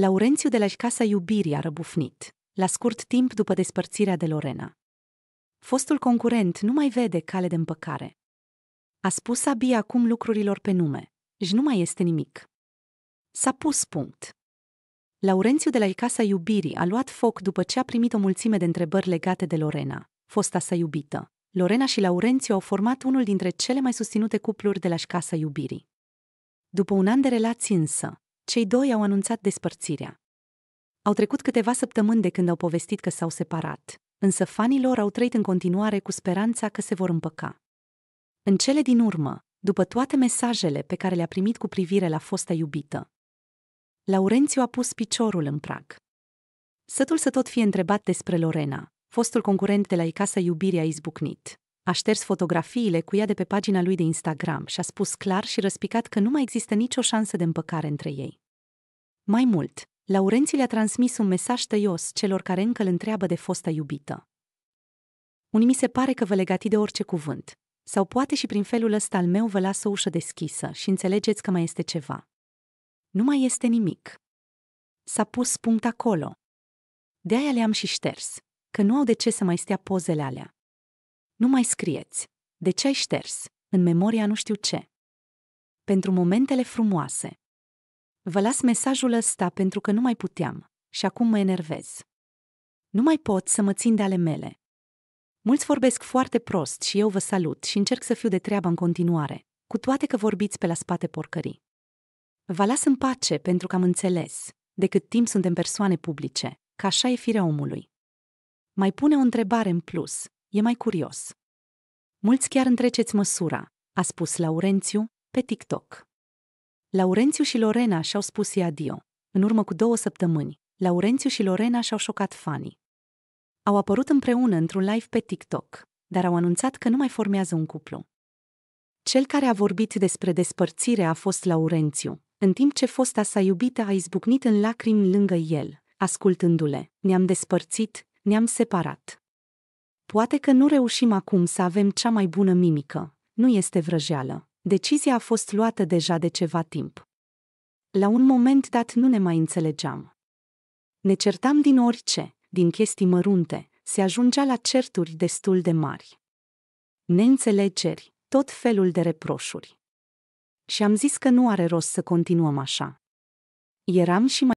Laurențiu de la Casa Iubirii a răbufnit, la scurt timp după despărțirea de Lorena. Fostul concurent nu mai vede cale de împăcare. A spus abia acum lucrurilor pe nume. Și nu mai este nimic. S-a pus punct. Laurențiu de la Casa Iubirii a luat foc după ce a primit o mulțime de întrebări legate de Lorena, fosta sa iubită. Lorena și Laurențiu au format unul dintre cele mai susținute cupluri de la Casa Iubirii. După un an de relații însă, cei doi au anunțat despărțirea. Au trecut câteva săptămâni de când au povestit că s-au separat, însă fanii lor au trăit în continuare cu speranța că se vor împăca. În cele din urmă, după toate mesajele pe care le-a primit cu privire la fosta iubită, Laurențiu a pus piciorul în prag. Sătul să tot fie întrebat despre Lorena, fostul concurent de la Icasa Iubirii a izbucnit a șters fotografiile cu ea de pe pagina lui de Instagram și a spus clar și răspicat că nu mai există nicio șansă de împăcare între ei. Mai mult, Laurenții le-a transmis un mesaj tăios celor care încă îl întreabă de fosta iubită. Unii mi se pare că vă legati de orice cuvânt, sau poate și prin felul ăsta al meu vă las o ușă deschisă și înțelegeți că mai este ceva. Nu mai este nimic. S-a pus punct acolo. De aia le-am și șters, că nu au de ce să mai stea pozele alea. Nu mai scrieți. De ce ai șters? În memoria nu știu ce. Pentru momentele frumoase. Vă las mesajul ăsta pentru că nu mai puteam și acum mă enervez. Nu mai pot să mă țin de ale mele. Mulți vorbesc foarte prost și eu vă salut și încerc să fiu de treabă în continuare, cu toate că vorbiți pe la spate porcării. Vă las în pace pentru că am înțeles, de cât timp suntem persoane publice, că așa e firea omului. Mai pune o întrebare în plus, e mai curios. Mulți chiar întreceți măsura, a spus Laurențiu pe TikTok. Laurențiu și Lorena și-au spus adio. În urmă cu două săptămâni, Laurențiu și Lorena și-au șocat fanii. Au apărut împreună într-un live pe TikTok, dar au anunțat că nu mai formează un cuplu. Cel care a vorbit despre despărțire a fost Laurențiu, în timp ce fosta sa iubită a izbucnit în lacrimi lângă el, ascultându-le, ne-am despărțit, ne-am separat. Poate că nu reușim acum să avem cea mai bună mimică, nu este vrăjeală. Decizia a fost luată deja de ceva timp. La un moment dat nu ne mai înțelegeam. Ne certam din orice, din chestii mărunte, se ajungea la certuri destul de mari. Neînțelegeri, tot felul de reproșuri. Și am zis că nu are rost să continuăm așa. Eram și mai